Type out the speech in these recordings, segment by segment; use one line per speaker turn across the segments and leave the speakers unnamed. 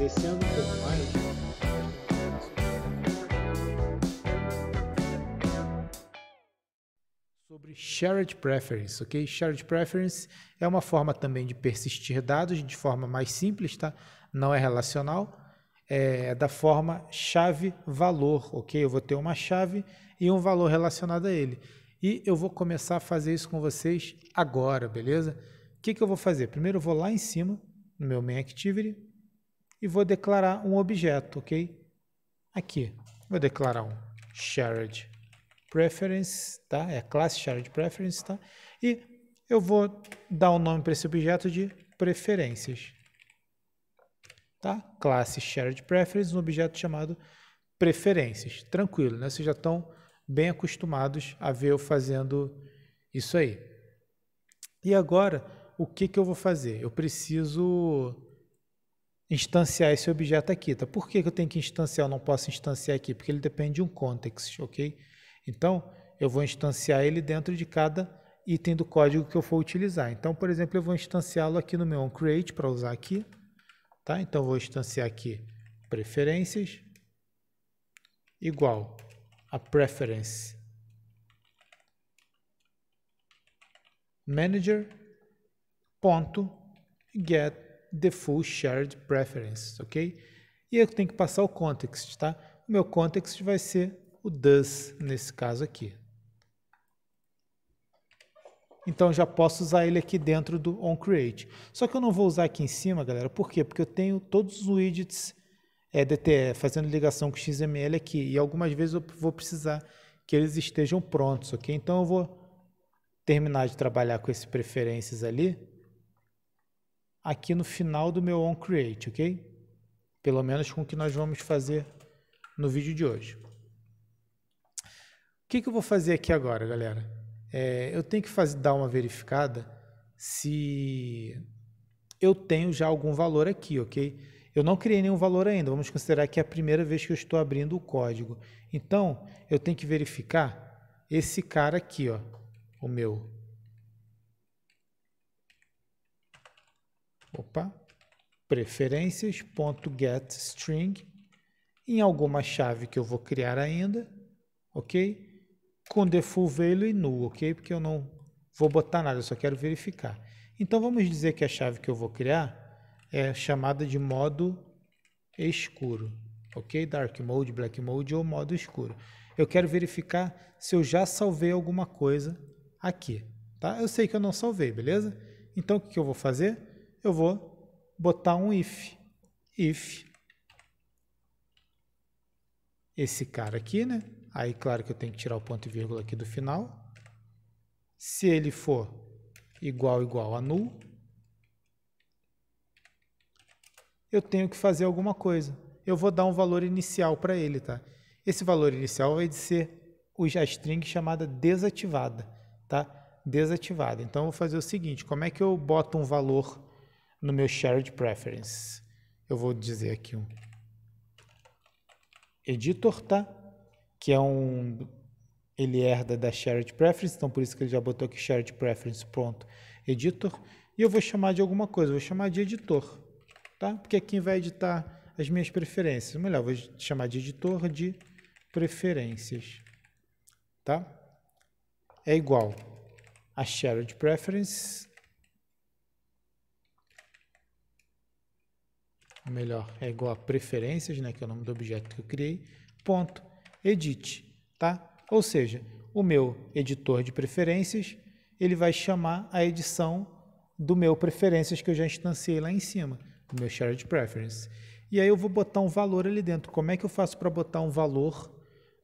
Descendo um pouco mais. Sobre Shared Preference, ok? Shared Preference é uma forma também de persistir dados de forma mais simples, tá? Não é relacional, é da forma chave-valor, ok? Eu vou ter uma chave e um valor relacionado a ele. E eu vou começar a fazer isso com vocês agora, beleza? O que, que eu vou fazer? Primeiro eu vou lá em cima, no meu main activity, e vou declarar um objeto, ok? Aqui, vou declarar um shared preference, tá? É a classe shared preference, tá? E eu vou dar o um nome para esse objeto de preferências, tá? Classe shared preference, um objeto chamado preferências. Tranquilo, né? Vocês já estão bem acostumados a ver eu fazendo isso aí. E agora, o que, que eu vou fazer? Eu preciso instanciar esse objeto aqui. Tá? Por que eu tenho que instanciar? Eu não posso instanciar aqui, porque ele depende de um context, ok? Então, eu vou instanciar ele dentro de cada item do código que eu for utilizar. Então, por exemplo, eu vou instanciá-lo aqui no meu onCreate para usar aqui. Tá? Então, eu vou instanciar aqui preferências igual a preference manager ponto get the full shared preference, ok? E eu tenho que passar o context, tá? O meu context vai ser o does nesse caso aqui. Então já posso usar ele aqui dentro do onCreate. Só que eu não vou usar aqui em cima, galera. Por quê? Porque eu tenho todos os widgets é, DTE fazendo ligação com XML aqui. E algumas vezes eu vou precisar que eles estejam prontos, ok? Então eu vou terminar de trabalhar com esse preferências ali aqui no final do meu onCreate, ok? Pelo menos com o que nós vamos fazer no vídeo de hoje. O que, que eu vou fazer aqui agora, galera? É, eu tenho que fazer, dar uma verificada se eu tenho já algum valor aqui, ok? Eu não criei nenhum valor ainda, vamos considerar que é a primeira vez que eu estou abrindo o código. Então, eu tenho que verificar esse cara aqui, ó, o meu opa, preferências.getString em alguma chave que eu vou criar ainda, ok? Com default value null, ok? Porque eu não vou botar nada, eu só quero verificar. Então vamos dizer que a chave que eu vou criar é chamada de modo escuro, ok? Dark mode, black mode ou modo escuro. Eu quero verificar se eu já salvei alguma coisa aqui, tá? Eu sei que eu não salvei, beleza? Então o que eu vou fazer? eu vou botar um if. If. Esse cara aqui, né? Aí, claro que eu tenho que tirar o ponto e vírgula aqui do final. Se ele for igual igual a null, eu tenho que fazer alguma coisa. Eu vou dar um valor inicial para ele, tá? Esse valor inicial vai ser o string chamada desativada, tá? Desativada. Então, eu vou fazer o seguinte, como é que eu boto um valor no meu shared preference. Eu vou dizer aqui um editor, tá? Que é um ele herda da shared preference, então por isso que ele já botou aqui shared preference pronto, editor, e eu vou chamar de alguma coisa, vou chamar de editor, tá? Porque é quem vai editar as minhas preferências. Melhor, vou chamar de editor de preferências, tá? É igual a shared preference melhor, é igual a preferências, né, que é o nome do objeto que eu criei, ponto edit, tá? Ou seja, o meu editor de preferências, ele vai chamar a edição do meu preferências que eu já instanciei lá em cima, o meu shared preference. E aí eu vou botar um valor ali dentro. Como é que eu faço para botar um valor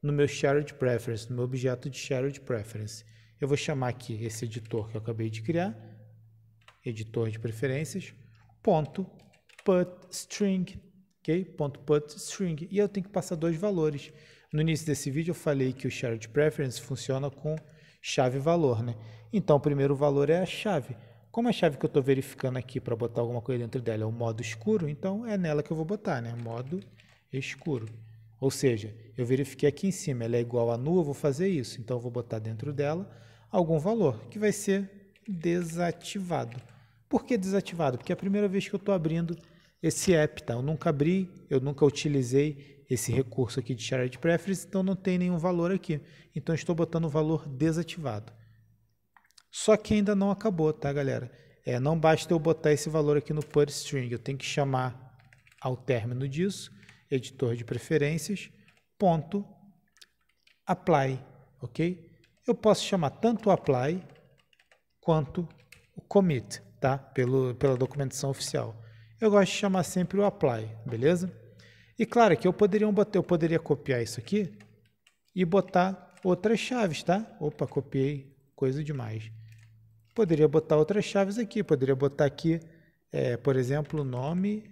no meu shared preference, no meu objeto de shared preference? Eu vou chamar aqui esse editor que eu acabei de criar, editor de preferências, ponto put string, ok? Ponto put string. E eu tenho que passar dois valores. No início desse vídeo eu falei que o shared preference funciona com chave valor, né? Então o primeiro valor é a chave. Como a chave que eu estou verificando aqui para botar alguma coisa dentro dela é o modo escuro, então é nela que eu vou botar, né? Modo escuro. Ou seja, eu verifiquei aqui em cima, ela é igual a nu, eu vou fazer isso. Então eu vou botar dentro dela algum valor que vai ser desativado. Por que desativado? Porque é a primeira vez que eu estou abrindo esse app, tá? Eu nunca abri, eu nunca utilizei esse recurso aqui de Shared Preference, então não tem nenhum valor aqui. Então estou botando o valor desativado. Só que ainda não acabou, tá, galera? É, não basta eu botar esse valor aqui no put string, eu tenho que chamar ao término disso, editor de preferências, ponto, apply, ok? Eu posso chamar tanto o apply quanto o commit tá? Pelo, pela documentação oficial. Eu gosto de chamar sempre o apply, beleza? E claro que eu poderia, eu poderia copiar isso aqui e botar outras chaves, tá? Opa, copiei coisa demais. Poderia botar outras chaves aqui, poderia botar aqui, é, por exemplo, nome,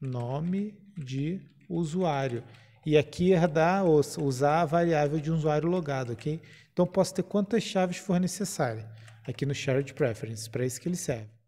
nome de usuário. E aqui herdar ou usar a variável de um usuário logado, ok? Então posso ter quantas chaves for necessária aqui no Shared Preference, para isso que ele serve.